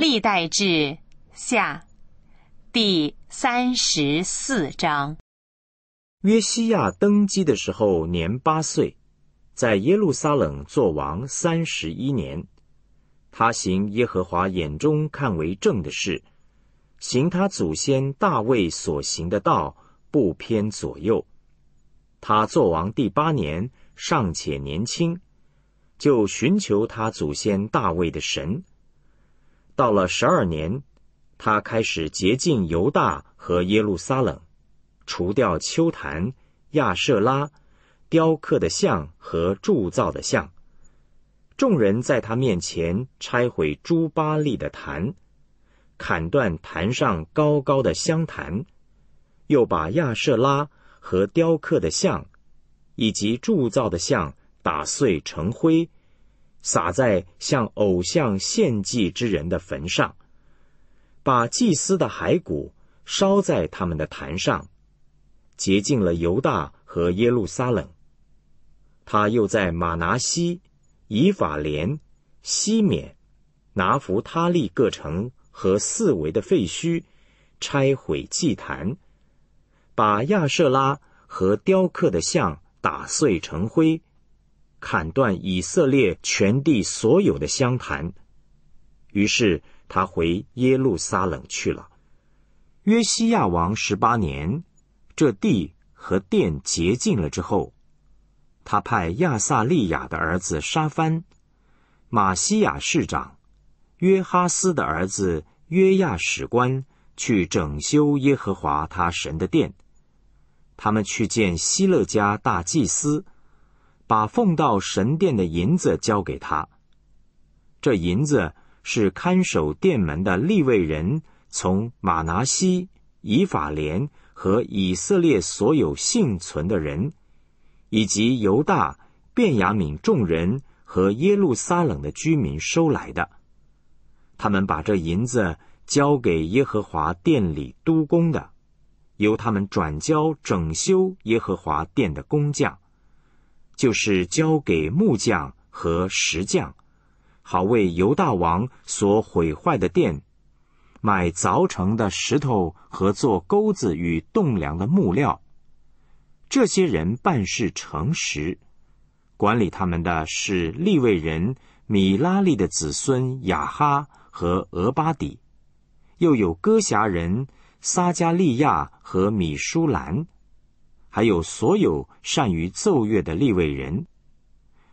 历代志下第三十四章。约西亚登基的时候年八岁，在耶路撒冷作王三十一年。他行耶和华眼中看为正的事，行他祖先大卫所行的道，不偏左右。他作王第八年，尚且年轻，就寻求他祖先大卫的神。到了十二年，他开始洁净犹大和耶路撒冷，除掉丘坛、亚舍拉、雕刻的像和铸造的像。众人在他面前拆毁朱巴利的坛，砍断坛上高高的香坛，又把亚舍拉和雕刻的像，以及铸造的像打碎成灰。撒在向偶像献祭之人的坟上，把祭司的骸骨烧在他们的坛上，洁净了犹大和耶路撒冷。他又在马拿西、以法莲、西缅、拿弗他利各城和四围的废墟，拆毁祭坛，把亚瑟拉和雕刻的像打碎成灰。砍断以色列全地所有的香坛，于是他回耶路撒冷去了。约西亚王十八年，这地和殿洁净了之后，他派亚萨利雅的儿子沙番、马西亚市长、约哈斯的儿子约亚使官去整修耶和华他神的殿。他们去见希勒家大祭司。把奉到神殿的银子交给他。这银子是看守殿门的立位人从马拿西、以法莲和以色列所有幸存的人，以及犹大、便雅敏众人和耶路撒冷的居民收来的。他们把这银子交给耶和华殿里督工的，由他们转交整修耶和华殿的工匠。就是交给木匠和石匠，好为犹大王所毁坏的殿买凿成的石头和做钩子与栋梁的木料。这些人办事诚实，管理他们的是利未人米拉利的子孙雅哈和俄巴底，又有歌侠人撒加利亚和米舒兰。还有所有善于奏乐的立位人，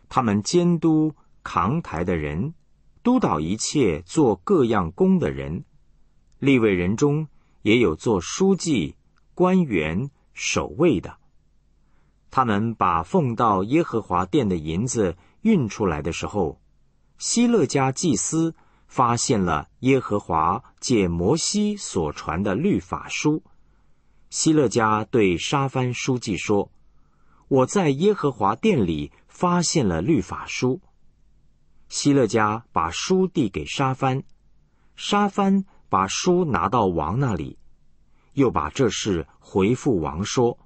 他们监督扛台的人，督导一切做各样工的人。立位人中也有做书记、官员、守卫的。他们把奉到耶和华殿的银子运出来的时候，希勒家祭司发现了耶和华借摩西所传的律法书。希勒家对沙番书记说：“我在耶和华殿里发现了律法书。”希勒家把书递给沙番，沙番把书拿到王那里，又把这事回复王说：“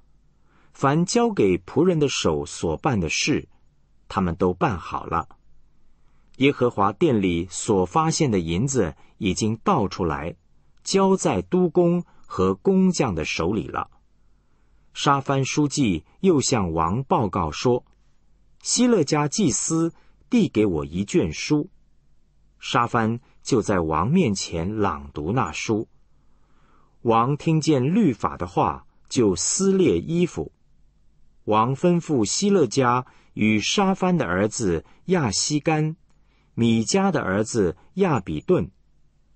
凡交给仆人的手所办的事，他们都办好了。耶和华殿里所发现的银子已经倒出来，交在督工。”和工匠的手里了。沙藩书记又向王报告说：“希勒家祭司递给我一卷书，沙藩就在王面前朗读那书。王听见律法的话，就撕裂衣服。王吩咐希勒家与沙藩的儿子亚西干，米迦的儿子亚比顿。”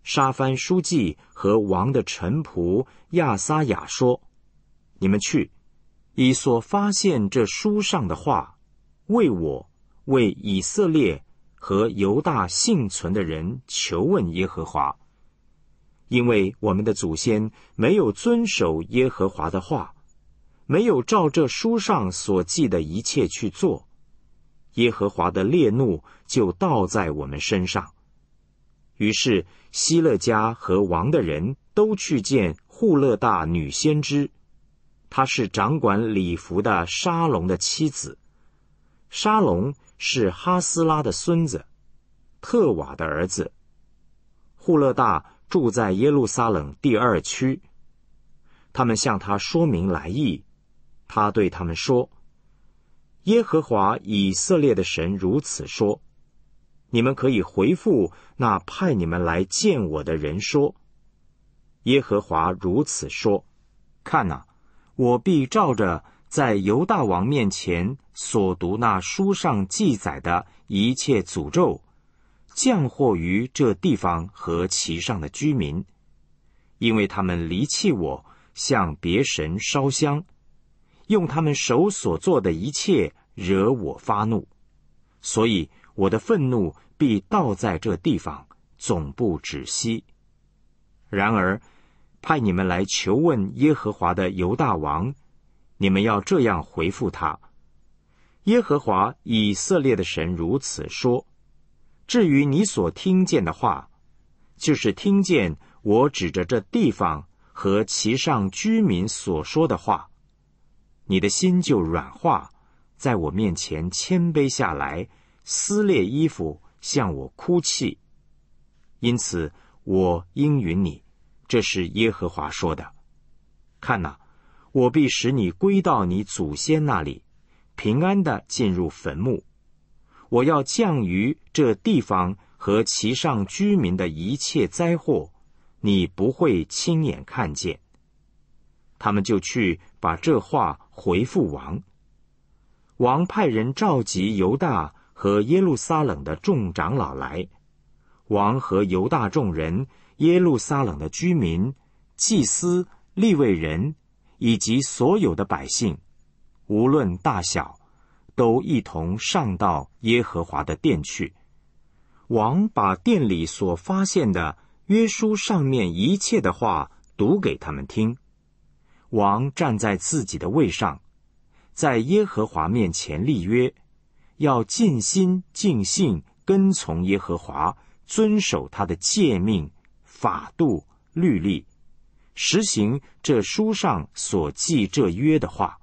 沙番书记和王的臣仆亚撒雅说：“你们去，以所发现这书上的话，为我，为以色列和犹大幸存的人求问耶和华，因为我们的祖先没有遵守耶和华的话，没有照这书上所记的一切去做，耶和华的烈怒就倒在我们身上。”于是，希勒家和王的人都去见护勒大女先知，她是掌管礼服的沙龙的妻子。沙龙是哈斯拉的孙子，特瓦的儿子。护勒大住在耶路撒冷第二区。他们向他说明来意，他对他们说：“耶和华以色列的神如此说。”你们可以回复那派你们来见我的人说：“耶和华如此说，看哪，我必照着在犹大王面前所读那书上记载的一切诅咒，降祸于这地方和其上的居民，因为他们离弃我，向别神烧香，用他们手所做的一切惹我发怒，所以我的愤怒。”必倒在这地方，总不止息。然而，派你们来求问耶和华的犹大王，你们要这样回复他：耶和华以色列的神如此说：至于你所听见的话，就是听见我指着这地方和其上居民所说的话，你的心就软化，在我面前谦卑下来，撕裂衣服。向我哭泣，因此我应允你。这是耶和华说的。看呐，我必使你归到你祖先那里，平安的进入坟墓。我要降于这地方和其上居民的一切灾祸，你不会亲眼看见。他们就去把这话回复王。王派人召集犹大。和耶路撒冷的众长老来，王和犹大众人、耶路撒冷的居民、祭司、立位人，以及所有的百姓，无论大小，都一同上到耶和华的殿去。王把殿里所发现的约书上面一切的话读给他们听。王站在自己的位上，在耶和华面前立约。要尽心尽性跟从耶和华，遵守他的诫命、法度、律例，实行这书上所记这约的话，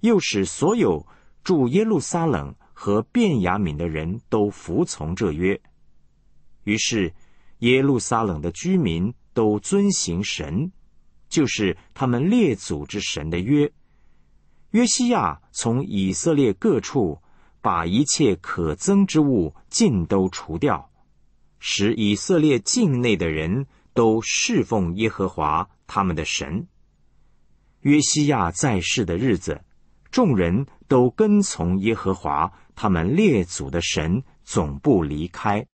又使所有住耶路撒冷和便雅敏的人都服从这约。于是，耶路撒冷的居民都遵行神，就是他们列祖之神的约。约西亚从以色列各处。把一切可憎之物尽都除掉，使以色列境内的人都侍奉耶和华他们的神。约西亚在世的日子，众人都跟从耶和华他们列祖的神，总不离开。